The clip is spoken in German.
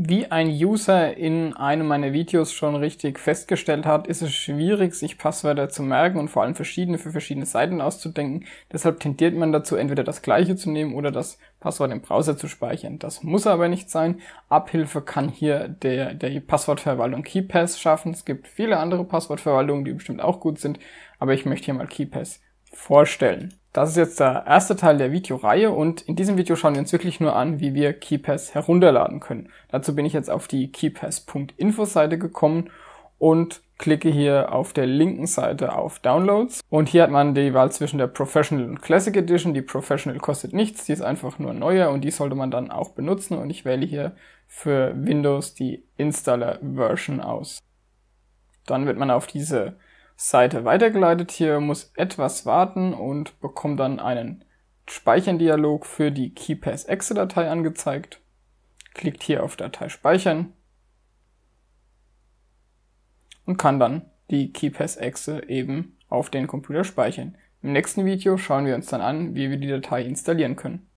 Wie ein User in einem meiner Videos schon richtig festgestellt hat, ist es schwierig, sich Passwörter zu merken und vor allem verschiedene für verschiedene Seiten auszudenken. Deshalb tendiert man dazu, entweder das gleiche zu nehmen oder das Passwort im Browser zu speichern. Das muss aber nicht sein. Abhilfe kann hier der, der Passwortverwaltung KeyPass schaffen. Es gibt viele andere Passwortverwaltungen, die bestimmt auch gut sind, aber ich möchte hier mal KeyPass vorstellen. Das ist jetzt der erste Teil der Videoreihe und in diesem Video schauen wir uns wirklich nur an, wie wir KeyPass herunterladen können. Dazu bin ich jetzt auf die keypass.info Seite gekommen und klicke hier auf der linken Seite auf Downloads und hier hat man die Wahl zwischen der Professional und Classic Edition. Die Professional kostet nichts, die ist einfach nur neuer und die sollte man dann auch benutzen und ich wähle hier für Windows die Installer Version aus. Dann wird man auf diese Seite weitergeleitet. Hier muss etwas warten und bekomme dann einen Speichern-Dialog für die KeyPass-Exe-Datei angezeigt. Klickt hier auf Datei speichern und kann dann die KeyPass-Exe eben auf den Computer speichern. Im nächsten Video schauen wir uns dann an, wie wir die Datei installieren können.